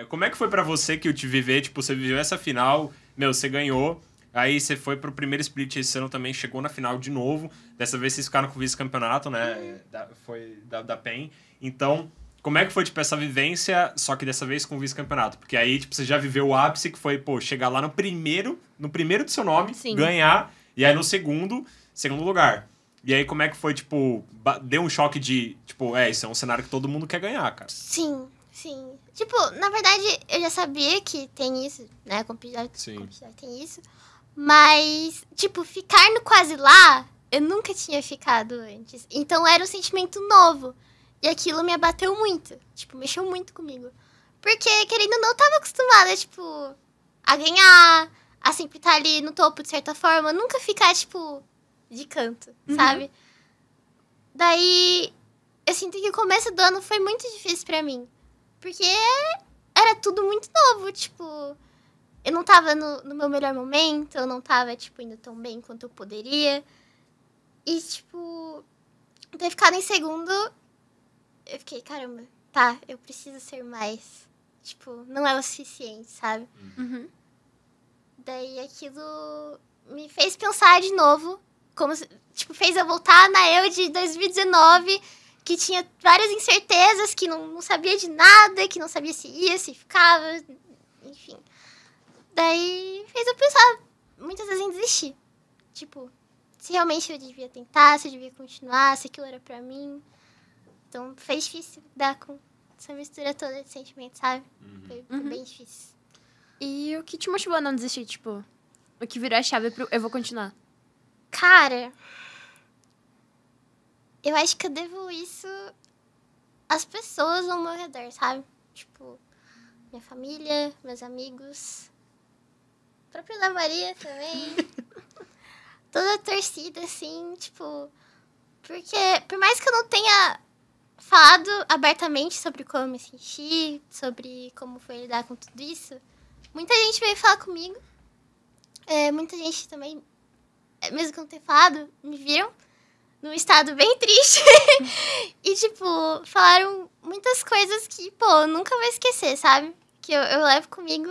É, como é que foi para você que eu te viver? Tipo, você viveu essa final, meu, você ganhou. Aí você foi pro primeiro split esse ano também, chegou na final de novo. Dessa vez vocês ficaram com o vice-campeonato, né? Da, foi da, da PEN. Então, como é que foi, tipo, essa vivência, só que dessa vez com o vice-campeonato? Porque aí, tipo, você já viveu o ápice que foi, pô, chegar lá no primeiro, no primeiro do seu nome, Sim. ganhar, e aí no segundo, segundo lugar. E aí, como é que foi, tipo, deu um choque de, tipo, é, isso é um cenário que todo mundo quer ganhar, cara. Sim, Sim. Tipo, na verdade, eu já sabia que tem isso, né? com o Computer tem isso. Mas, tipo, ficar no quase lá, eu nunca tinha ficado antes. Então era um sentimento novo. E aquilo me abateu muito. Tipo, mexeu muito comigo. Porque, querendo ou não, eu tava acostumada, tipo, a ganhar, a sempre estar tá ali no topo de certa forma. Nunca ficar, tipo, de canto, uhum. sabe? Daí, eu sinto que o começo do ano foi muito difícil para mim. Porque era tudo muito novo, tipo. Eu não tava no, no meu melhor momento, eu não tava, tipo, indo tão bem quanto eu poderia. E, tipo, ter ficado em segundo, eu fiquei, caramba, tá, eu preciso ser mais. Tipo, não é o suficiente, sabe? Uhum. uhum. Daí aquilo me fez pensar de novo, como, tipo, fez eu voltar na eu de 2019 que tinha várias incertezas, que não, não sabia de nada, que não sabia se ia, se ficava, enfim. Daí fez eu pensar muitas vezes em desistir. Tipo, se realmente eu devia tentar, se eu devia continuar, se aquilo era pra mim. Então foi difícil dar com essa mistura toda de sentimentos, sabe? Uhum. Foi, foi uhum. bem difícil. E o que te motivou a não desistir? Tipo, o que virou a chave pro eu vou continuar? Cara, eu acho que eu devo isso às pessoas ao meu redor, sabe? Tipo, minha família, meus amigos, a própria da Maria também. Toda a torcida, assim, tipo. Porque, por mais que eu não tenha falado abertamente sobre como eu me senti, sobre como foi lidar com tudo isso, muita gente veio falar comigo. É, muita gente também, é, mesmo que eu não tenha falado, me viram num estado bem triste. e, tipo, falaram muitas coisas que, pô, eu nunca vou esquecer, sabe? Que eu, eu levo comigo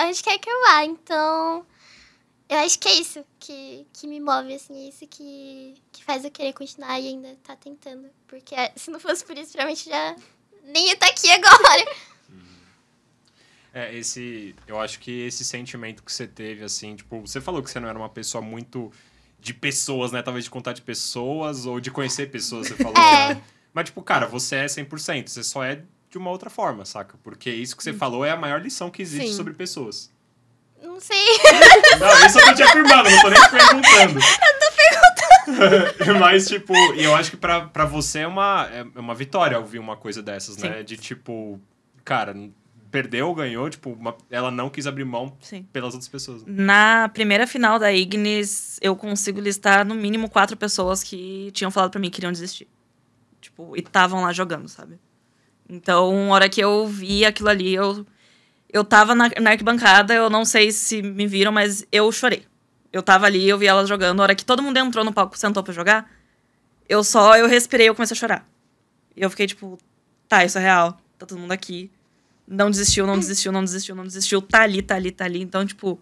onde quer que eu vá. Então, eu acho que é isso que, que me move, assim. É isso que, que faz eu querer continuar e ainda tá tentando. Porque é, se não fosse por isso, provavelmente já nem ia estar tá aqui agora. Uhum. É, esse... Eu acho que esse sentimento que você teve, assim, tipo... Você falou que você não era uma pessoa muito de pessoas, né? Talvez de contar de pessoas ou de conhecer pessoas, você falou. Né? É. Né? Mas, tipo, cara, você é 100%, você só é de uma outra forma, saca? Porque isso que você hum. falou é a maior lição que existe Sim. sobre pessoas. Não sei. Não, isso eu tô te afirmando, não tô nem te perguntando. Eu tô perguntando. Mas, tipo, eu acho que pra, pra você é uma, é, é uma vitória ouvir uma coisa dessas, né? Sim. né? De tipo, cara, perdeu ou ganhou, tipo, uma, ela não quis abrir mão Sim. pelas outras pessoas. Né? Na primeira final da Ignis, eu consigo listar no mínimo quatro pessoas que tinham falado para mim que queriam desistir. Tipo, e estavam lá jogando, sabe? Então, hora que eu vi aquilo ali, eu eu tava na, na arquibancada, eu não sei se me viram, mas eu chorei. Eu tava ali, eu vi elas jogando, a hora que todo mundo entrou no palco, sentou para jogar, eu só eu respirei, eu comecei a chorar. E eu fiquei tipo, tá, isso é real. Tá todo mundo aqui não desistiu, não desistiu, não desistiu, não desistiu, tá ali, tá ali, tá ali. Então, tipo,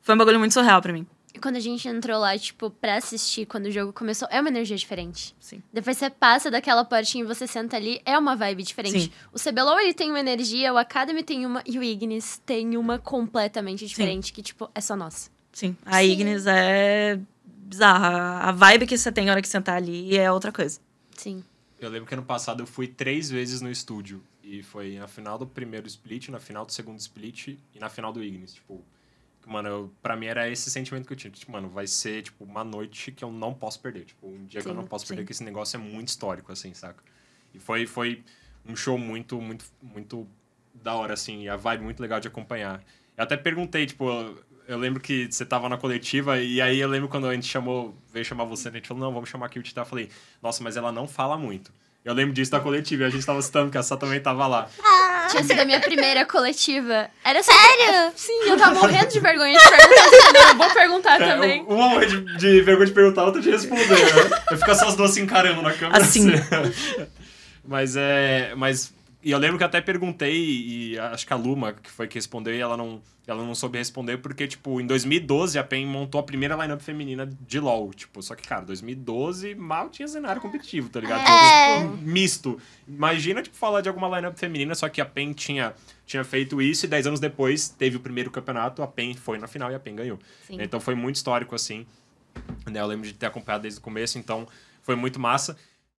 foi um bagulho muito surreal pra mim. E quando a gente entrou lá, tipo, pra assistir, quando o jogo começou, é uma energia diferente. Sim. Depois você passa daquela portinha e você senta ali, é uma vibe diferente. Sim. O CBLOL, ele tem uma energia, o Academy tem uma, e o Ignis tem uma completamente diferente, Sim. que, tipo, é só nossa. Sim, a Sim. Ignis é bizarra. A vibe que você tem na hora que sentar ali é outra coisa. Sim. Eu lembro que ano passado eu fui três vezes no estúdio. E foi na final do primeiro split, na final do segundo split e na final do Ignis. Tipo, mano, eu, pra mim era esse sentimento que eu tinha. Tipo, mano, vai ser, tipo, uma noite que eu não posso perder. Tipo, um dia sim, que eu não posso sim. perder, que esse negócio é muito histórico, assim, saca? E foi, foi um show muito, muito, muito da hora, assim. E a vibe muito legal de acompanhar. Eu até perguntei, tipo, eu lembro que você tava na coletiva, e aí eu lembro quando a gente chamou, veio chamar você, né, a gente falou, não, vamos chamar a o tá? Eu falei, nossa, mas ela não fala muito. Eu lembro disso da coletiva, a gente tava citando que a Sá também tava lá. Ah. Tinha sido a minha primeira coletiva. Era Sério? Sim, eu tava morrendo de vergonha de perguntar. Assim, eu vou perguntar é, também. Uma morre de, de, vergonha de perguntar, outra de responder. Né? Eu fico só as duas se encarando na câmera. Assim. assim. mas é. Mas e eu lembro que até perguntei, e acho que a Luma, que foi que respondeu, e ela não, ela não soube responder, porque, tipo, em 2012 a PEN montou a primeira lineup feminina de LoL. Tipo, só que, cara, 2012 mal tinha cenário competitivo, tá ligado? É. Tipo, misto. Imagina, tipo, falar de alguma lineup feminina, só que a PEN tinha, tinha feito isso, e 10 anos depois teve o primeiro campeonato, a PEN foi na final e a PEN ganhou. Sim. Então foi muito histórico, assim. Né? Eu lembro de ter acompanhado desde o começo, então foi muito massa.